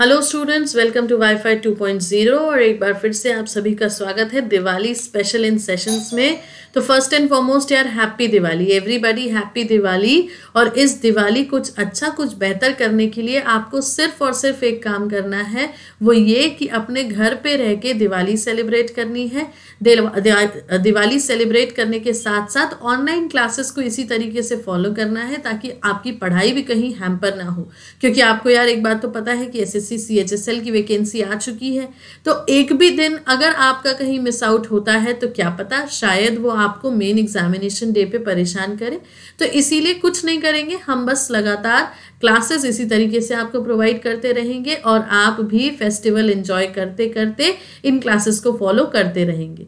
Hello students welcome to wifi 2.0 और एक बार फिर से आप सभी का स्वागत है दिवाली स्पेशल इन सेशंस में तो फर्स्ट एंड फॉरमोस्ट यार happy Diwali everybody happy Diwali और इस दिवाली कुछ अच्छा कुछ बेहतर करने के लिए आपको सिर्फ और सिर्फ एक काम करना है वो ये कि अपने घर पे रह के दिवाली सेलिब्रेट करनी है दिवाली सेलिब्रेट करने के साथ साथ ऑनलाइन क्लासेस को इसी तरीके से फॉलो करना है ताकि आपकी पढ़ाई भी कहीं हैम्पर ना हो क्योंकि आपको यार एक बात तो पता है कि ऐसे एस एल की वैकेंसी आ चुकी है तो एक भी दिन अगर आपका कहीं मिस आउट होता है तो क्या पता शायद वो आपको मेन एग्जामिनेशन डे पे परेशान करे तो इसीलिए कुछ नहीं करेंगे हम बस लगातार क्लासेस इसी तरीके से आपको प्रोवाइड करते रहेंगे और आप भी फेस्टिवल इन्जॉय करते करते इन क्लासेस को फॉलो करते रहेंगे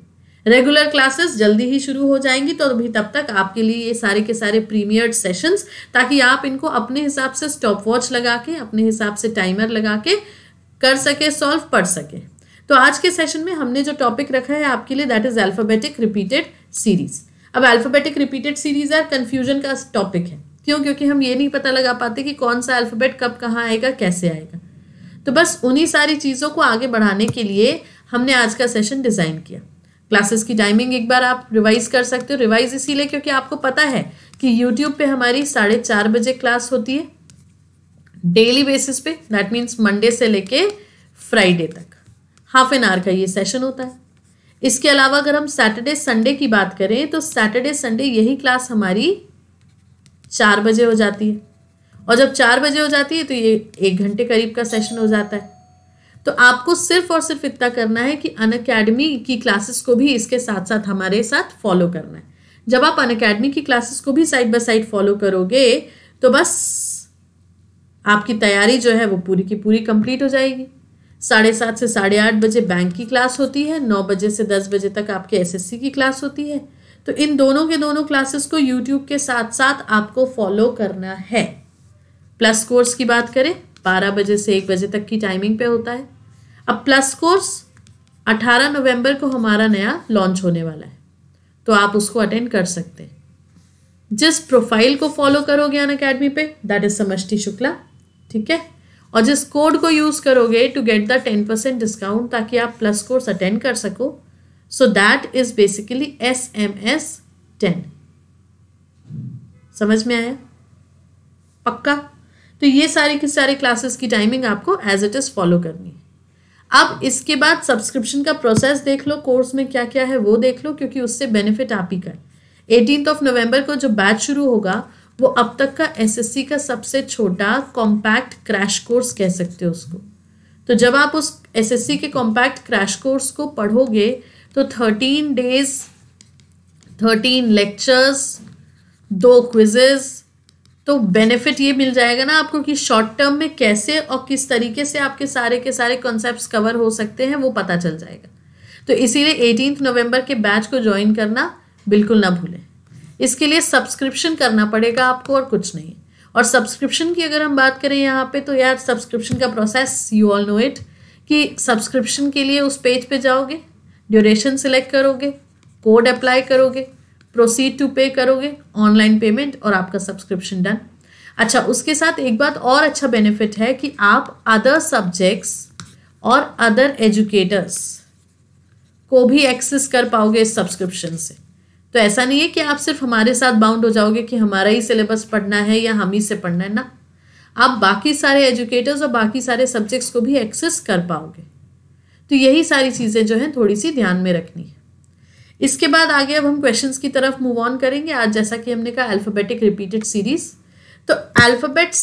रेगुलर क्लासेस जल्दी ही शुरू हो जाएंगी तो अभी तब तक आपके लिए ये सारे के सारे प्रीमियर सेशंस ताकि आप इनको अपने हिसाब से स्टॉप वॉच लगा के अपने हिसाब से टाइमर लगा के कर सके सॉल्व पढ़ सके तो आज के सेशन में हमने जो टॉपिक रखा है आपके लिए that is alphabetic repeated series अब alphabetic repeated series are confusion का टॉपिक है क्यों क्योंकि हम ये नहीं पता लगा पाते कि कौन सा अल्फ़ाबेट कब कहाँ आएगा कैसे आएगा तो बस उन्हीं सारी चीज़ों को आगे बढ़ाने के लिए हमने आज का सेशन डिज़ाइन किया क्लासेस की टाइमिंग एक बार आप रिवाइज कर सकते हो रिवाइज इसीलिए क्योंकि आपको पता है कि यूट्यूब पे हमारी साढ़े चार बजे क्लास होती है डेली बेसिस पे दैट मीन्स मंडे से लेके फ्राइडे तक हाफ एन आवर का ये सेशन होता है इसके अलावा अगर हम सैटरडे संडे की बात करें तो सैटरडे संडे यही क्लास हमारी चार बजे हो जाती है और जब चार बजे हो जाती है तो ये एक घंटे करीब का सेशन हो जाता है तो आपको सिर्फ और सिर्फ इतना करना है कि अन अकेडमी की क्लासेस को भी इसके साथ साथ हमारे साथ फॉलो करना है जब आप अन अकेडमी की क्लासेस को भी साइड बाय साइड फॉलो करोगे तो बस आपकी तैयारी जो है वो पूरी की पूरी कंप्लीट हो जाएगी साढ़े सात से साढ़े आठ बजे बैंक की क्लास होती है नौ बजे से दस बजे तक आपके सी की क्लास होती है तो इन दोनों के दोनों क्लासेस को यूट्यूब के साथ साथ आपको फॉलो करना है प्लस कोर्स की बात करें बारह बजे से एक बजे तक की टाइमिंग पे होता है अब प्लस कोर्स 18 नवंबर को हमारा नया लॉन्च होने वाला है तो आप उसको अटेंड कर सकते हैं जिस प्रोफाइल को फॉलो करोगे अन अकेडमी पे दैट इज समष्टि शुक्ला ठीक है और जिस कोड को यूज़ करोगे to get the ten percent discount ताकि आप प्लस कोर्स अटेंड कर सको so that is basically S M S ten समझ में आया पक्का तो ये सारी की सारी क्लासेस की टाइमिंग आपको एज इट इज़ फॉलो करनी है अब इसके बाद सब्सक्रिप्शन का प्रोसेस देख लो कोर्स में क्या क्या है वो देख लो क्योंकि उससे बेनिफिट आप ही कर एटीन ऑफ नवंबर को जो बैच शुरू होगा वो अब तक का एसएससी का सबसे छोटा कॉम्पैक्ट क्रैश कोर्स कह सकते हो उसको तो जब आप उस एसएससी के कॉम्पैक्ट क्रैश कोर्स को पढ़ोगे तो थर्टीन डेज थर्टीन लेक्चर्स दो क्विजेज़ तो बेनिफिट ये मिल जाएगा ना आपको कि शॉर्ट टर्म में कैसे और किस तरीके से आपके सारे के सारे कॉन्सेप्ट कवर हो सकते हैं वो पता चल जाएगा तो इसीलिए एटीन नवंबर के बैच को ज्वाइन करना बिल्कुल ना भूलें इसके लिए सब्सक्रिप्शन करना पड़ेगा आपको और कुछ नहीं और सब्सक्रिप्शन की अगर हम बात करें यहाँ पे तो यार सब्सक्रिप्शन का process you all know it कि सब्सक्रिप्शन के लिए उस पेज पे जाओगे ड्यूरेशन सिलेक्ट करोगे कोड अप्लाई करोगे प्रोसीड टू पे करोगे ऑनलाइन पेमेंट और आपका सब्सक्रिप्शन डन अच्छा उसके साथ एक बात और अच्छा बेनिफिट है कि आप अदर सब्जेक्ट्स और अदर एजुकेटर्स को भी एक्सेस कर पाओगे इस सब्सक्रिप्शन से तो ऐसा नहीं है कि आप सिर्फ हमारे साथ बाउंड हो जाओगे कि हमारा ही सिलेबस पढ़ना है या हम ही से पढ़ना है ना आप बाकी सारे एजुकेटर्स और बाकी सारे सब्जेक्ट्स को भी एक्सेस कर पाओगे तो यही सारी चीज़ें जो हैं थोड़ी सी ध्यान में रखनी है इसके बाद आगे अब हम क्वेश्चन की तरफ मूव ऑन करेंगे आज जैसा कि हमने कहा अल्फ़ाबेटिक रिपीटेड सीरीज तो अल्फ़ाबेट्स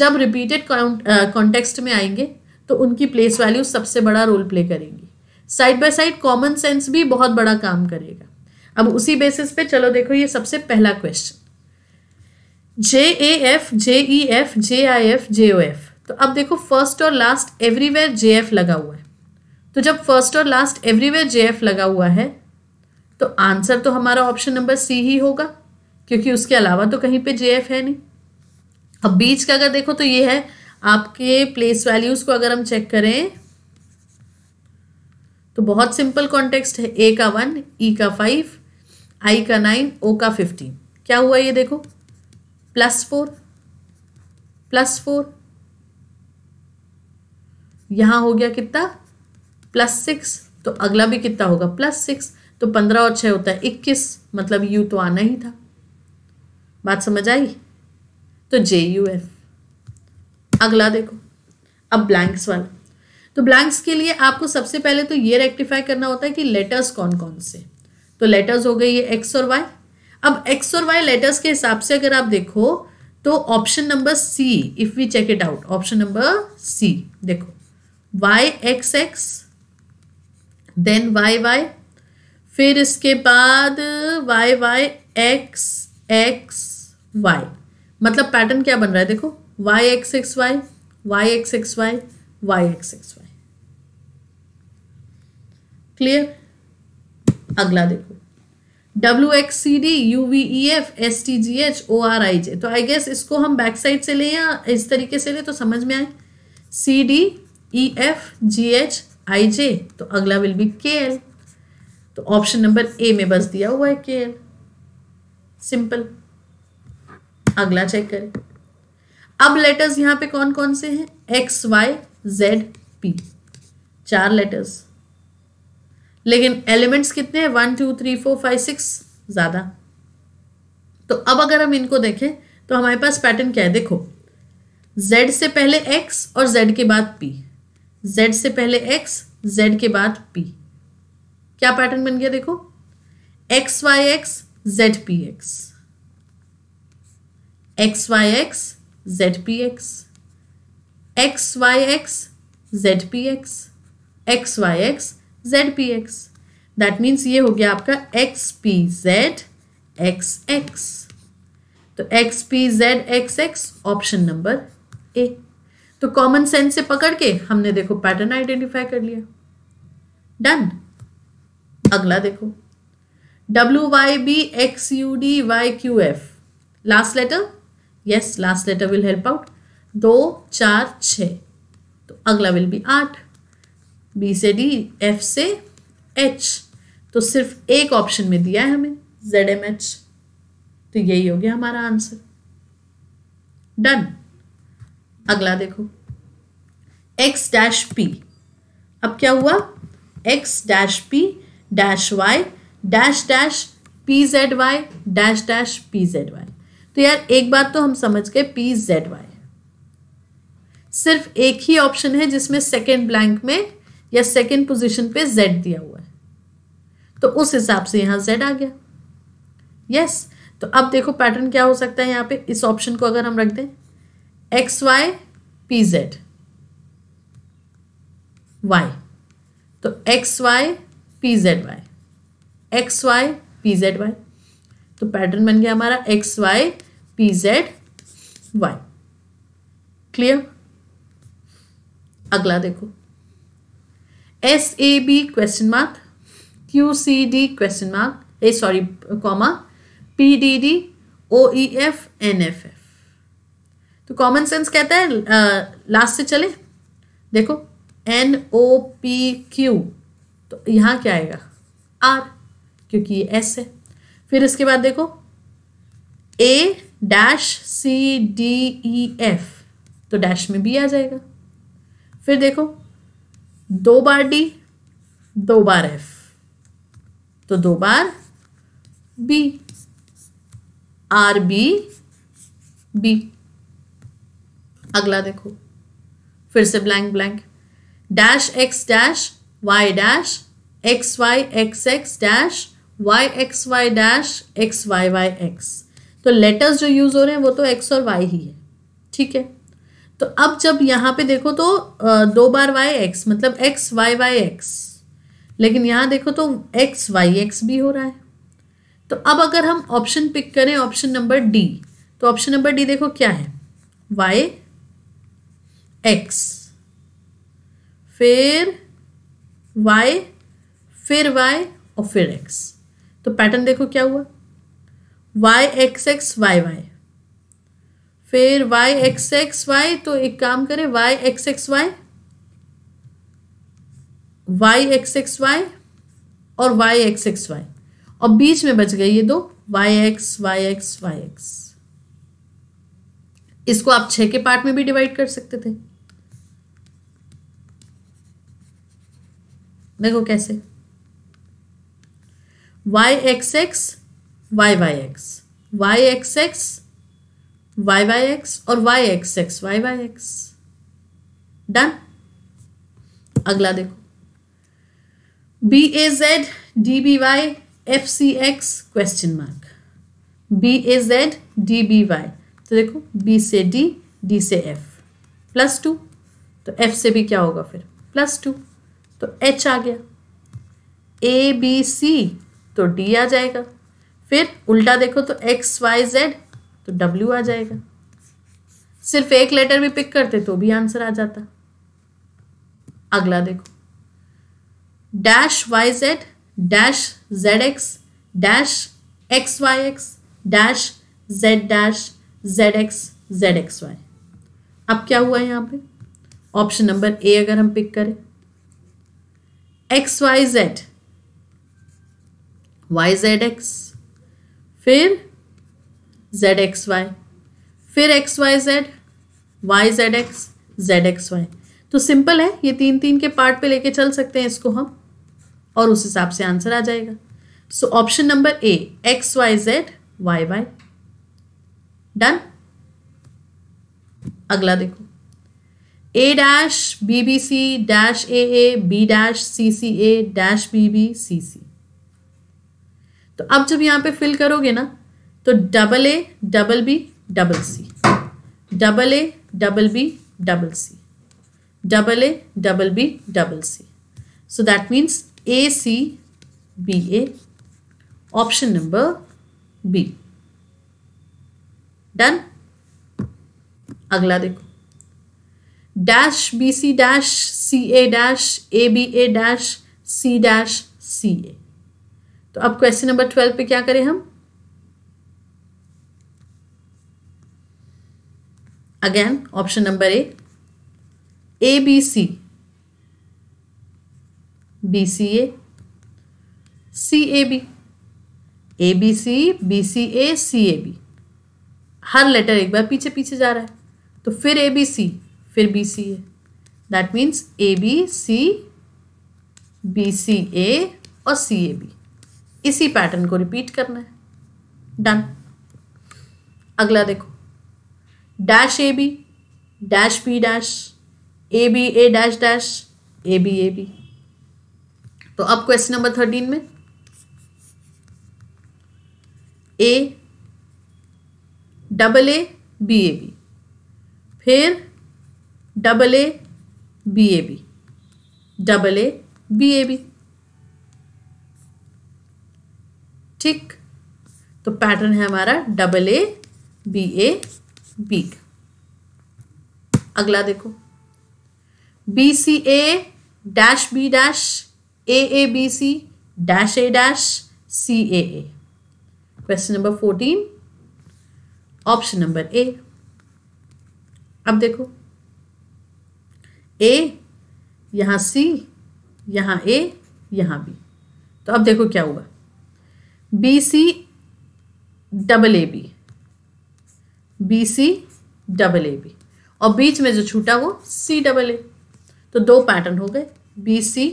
जब रिपीटेड कॉन्टेक्स्ट में आएंगे तो उनकी प्लेस वैल्यू सबसे बड़ा रोल प्ले करेंगी side by side common sense भी बहुत बड़ा काम करेगा अब उसी बेसिस पे चलो देखो ये सबसे पहला question J A F J E F J I F J O F तो अब देखो फर्स्ट और लास्ट एवरीवेयर जे एफ लगा हुआ है तो जब फर्स्ट और लास्ट एवरीवेयर जे एफ लगा हुआ है तो आंसर तो हमारा ऑप्शन नंबर सी ही होगा क्योंकि उसके अलावा तो कहीं पे जे है नहीं अब बीच का अगर देखो तो ये है आपके प्लेस वैल्यूज को अगर हम चेक करें तो बहुत सिंपल कॉन्टेक्स्ट है ए का वन ई e का फाइव आई का नाइन ओ का फिफ्टीन क्या हुआ ये देखो प्लस फोर प्लस फोर यहां हो गया कितना प्लस सिक्स तो अगला भी कितना होगा प्लस सिक्स तो पंद्रह और छः होता है इक्कीस मतलब यू तो आना ही था बात समझ आई तो जे यू एफ अगला देखो अब ब्लैंक्स वाला तो ब्लैंक्स के लिए आपको सबसे पहले तो ये रेक्टिफाई करना होता है कि लेटर्स कौन कौन से तो लेटर्स हो गए ये एक्स और वाई अब एक्स और वाई लेटर्स के हिसाब से अगर आप देखो तो option number C if we check it out option number C देखो Y X X then Y Y फिर इसके बाद Y Y X X Y मतलब पैटर्न क्या बन रहा है देखो Y X X Y Y X X Y Y X X Y clear अगला देखो W X C D U V E F S T G H O R I J तो I guess इसको हम back side से लें या इस तरीके से लें तो समझ में आए C D E F G H I J तो अगला विल बी के एल तो ऑप्शन नंबर ए में बस दिया हुआ है केयर सिंपल अगला चेक करें अब लेटर्स यहां पे कौन कौन से हैं एक्स वाई जेड पी चार लेटर्स लेकिन एलिमेंट्स कितने हैं one two three four five six ज़्यादा तो अब अगर हम इनको देखें तो हमारे पास पैटर्न क्या है देखो जेड से पहले एक्स और जेड के बाद पी जेड से पहले एक्स जेड के बाद पी क्या पैटर्न बन गया देखो X Y X Z P X X Y X Z P X X Y X Z P X X Y X Z P X that means ये हो गया आपका X P Z X X तो X P Z X X option number A तो common sense से पकड़ के हमने देखो पैटर्न आइडेंटिफाई कर लिया डन अगला देखो W Y B X U D Y Q F last letter yes last letter will help out दो चार छ तो अगला विल बी आठ बी से डी एफ से एच तो सिर्फ एक ऑप्शन में दिया है हमें जेड एम एच तो यही हो गया हमारा आंसर डन अगला देखो एक्स डैश पी अब क्या हुआ X dash P dash Y dash dash P Z Y dash dash P Z Y तो यार एक बात तो हम समझ गए पी जेड वाई सिर्फ एक ही ऑप्शन है जिसमें सेकेंड ब्लैंक में या सेकेंड पोजिशन पे जेड दिया हुआ है तो उस हिसाब से यहां जेड आ गया यस yes. तो अब देखो पैटर्न क्या हो सकता है यहां पे इस ऑप्शन को अगर हम रख दें X Y P Z Y तो X Y P Z Y X Y P Z Y तो पैटर्न बन गया हमारा X Y P Z Y clear अगला देखो S A B question mark Q C D question mark A sorry comma P D D O E F N F F तो common sense कहता है last से चले देखो N O P Q तो यहाँ क्या आएगा आर क्योंकि ये एस है फिर इसके बाद देखो A dash C D E F तो डैश में बी आ जाएगा फिर देखो दो बार डी दो बार एफ तो दो बार बी आर बी बी अगला देखो फिर से blank blank dash X dash y dash x x dash y y dash y x तो लेटर्स जो यूज हो रहे हैं वो तो x और y ही है ठीक है तो अब जब यहाँ पे देखो तो दो बार y x मतलब x y y x लेकिन यहाँ देखो तो x y x भी हो रहा है तो अब अगर हम ऑप्शन पिक करें ऑप्शन नंबर डी तो ऑप्शन नंबर डी देखो क्या है y x फिर वाई फिर वाई और फिर एक्स तो पैटर्न देखो क्या हुआ Y X X Y Y फिर वाई एक्स एक्स वाई तो एक काम करें Y X X Y Y X X Y और वाई एक्स एक्स वाई और बीच में बच गए ये दो Y X Y X Y x इसको आप छ के पार्ट में भी डिवाइड कर सकते थे देखो कैसे Y X X Y Y X Y X X Y Y X और Y X X Y Y X done अगला देखो B A Z D B Y F C X question mark B A Z D B Y तो देखो B से D D से F plus two तो F से भी क्या होगा फिर प्लस टू तो एच आ गया ए बी सी तो डी आ जाएगा फिर उल्टा देखो तो एक्स वाई जेड तो डब्ल्यू आ जाएगा सिर्फ एक लेटर भी पिक करते तो भी आंसर आ जाता अगला देखो dash Y Z dash Z X dash X Y X dash Z dash Z X Z X Y अब क्या हुआ यहाँ पे ऑप्शन नंबर ए अगर हम पिक करें X Y Z Y Z X फिर जेड एक्स वाई फिर X Y Z Y Z X Z X Y तो सिंपल है ये तीन तीन के पार्ट पे लेके चल सकते हैं इसको हम और उस हिसाब से आंसर आ जाएगा so option number A X Y Z Y Y done अगला देखो A dash B B C dash A A B dash C C A dash B B C C तो अब जब यहाँ पे फिल करोगे ना तो double A double B double C double A double B double C double A double B double C so that means A C B A option number B done अगला देखो dash B C dash C A dash A B A dash C dash C A तो अब question number twelve पे क्या करें हम again option number A A B C B C A C A B A B C B C A C A B हर letter एक बार पीछे पीछे जा रहा है तो फिर ए बी सी फिर B C A that means A B C B C A और सी ए बी इसी पैटर्न को रिपीट करना है डन अगला देखो dash A B dash B dash A B A dash dash A B A B तो अब question number thirteen में A double A B A B फिर double A B A B double A B A B ठीक तो pattern है हमारा double A B A B का अगला देखो B C A dash B dash A A B C dash A dash C A A question number fourteen option number A अब देखो ए यहाँ सी यहाँ ए यहाँ बी तो अब देखो क्या हुआ B C double A B B C double A B और बीच में जो छूटा वो सी डबल ए तो दो पैटर्न हो गए B C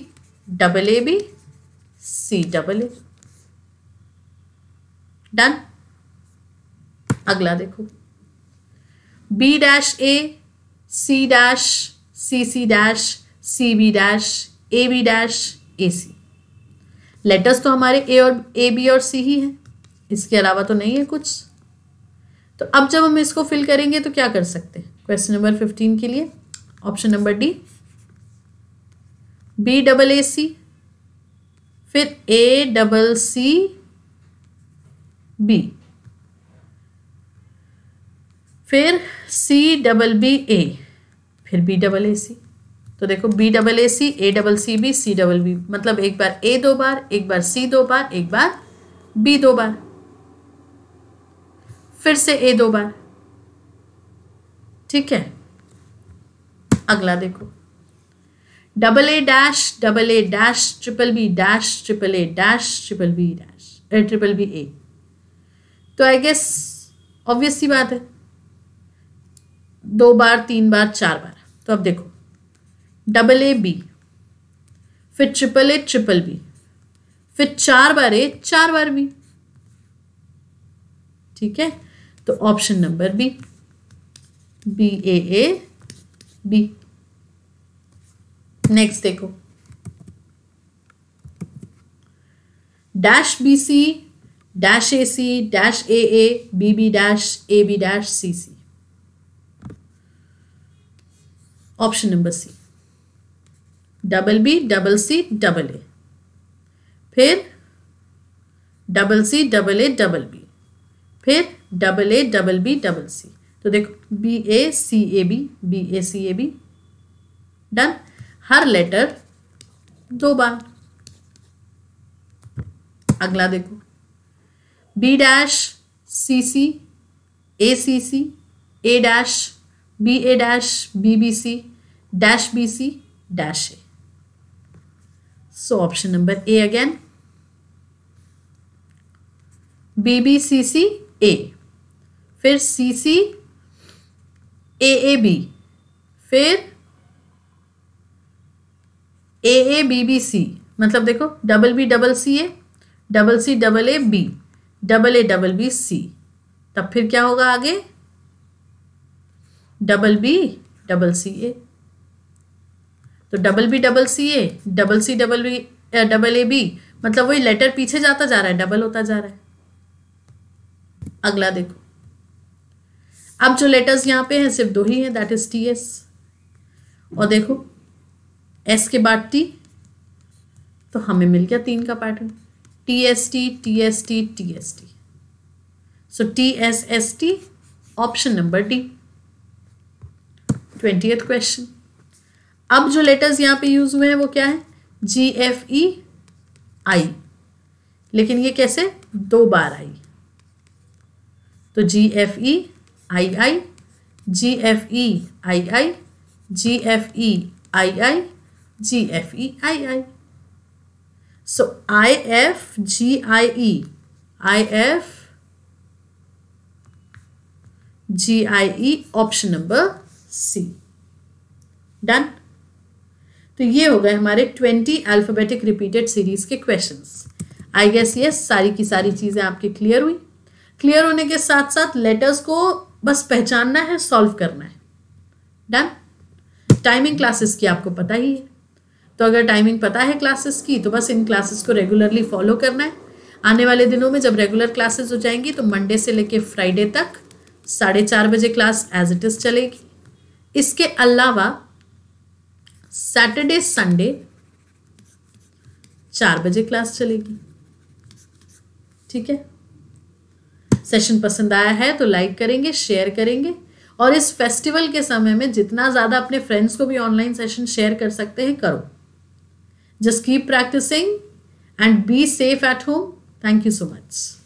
double A B C double A done अगला देखो B dash A C dash C C dash C B dash A B dash A C letters तो हमारे ए और ए बी और सी ही है इसके अलावा तो नहीं है कुछ तो अब जब हम इसको फिल करेंगे तो क्या कर सकते हैं क्वेश्चन नंबर फिफ्टीन के लिए option number D B double A C फिर ए डबल सी बी फिर सी डबल बी ए फिर बी डबल ए सी तो देखो B double A C A double C B C double B मतलब एक बार ए दो बार एक बार सी दो बार एक बार बी दो बार फिर से ए दो बार ठीक है अगला देखो double A dash double A dash triple B dash triple A dash triple B dash triple B A तो आई गेस ऑब्वियस सी बात है दो बार तीन बार चार बार तो अब देखो डबल ए बी फिर ट्रिपल ए ट्रिपल बी फिर चार बार ए चार बार बी ठीक है तो option number B B A A B next देखो dash B C dash A C dash A A B B dash A B dash C C option number C double B double C double A फिर double C double A double B फिर double A double B double C तो देखो B A C A B B A C A B done हर letter दो बार अगला देखो B dash C C A C C A dash B A dash B B C dash dash B C A so option number A again B B C C A फिर C C A B फिर ए A B B C मतलब देखो double B double C A double C double A B double A double B C तब फिर क्या होगा आगे double B double C A तो double B double C A double C double B double A B मतलब वही letter पीछे जाता जा रहा है डबल होता जा रहा है अगला देखो अब जो लेटर्स यहां पे हैं सिर्फ दो ही हैं दैट इज टी एस और देखो एस के बाद टी तो हमें मिल गया तीन का pattern T S T T S T T S T so T S S T option number D twenty question अब जो लेटर्स यहाँ पे यूज हुए हैं वो क्या है जी एफ ई आई लेकिन ये कैसे दो बार आई तो G F E I I G F E I I G F E I I G F E I I so I F G I E I F G I E option number C done तो ये हो गए हमारे twenty alphabetic repeated series के question I guess ये सारी की सारी चीज़ें आपकी क्लियर हुई क्लियर होने के साथ साथ लेटर्स को बस पहचानना है सॉल्व करना है डन टाइमिंग क्लासेस की आपको पता ही है तो अगर टाइमिंग पता है क्लासेस की तो बस इन क्लासेस को रेगुलरली फॉलो करना है आने वाले दिनों में जब रेगुलर क्लासेस हो जाएंगी तो मंडे से लेके फ्राइडे तक साढ़े चार बजे क्लास एज इट इज़ चलेगी इसके अलावा सैटरडे संडे चार बजे क्लास चलेगी ठीक है सेशन पसंद आया है तो लाइक करेंगे शेयर करेंगे और इस फेस्टिवल के समय में जितना ज़्यादा अपने फ्रेंड्स को भी ऑनलाइन सेशन शेयर कर सकते हैं करो just keep practising and be safe at home thank you so much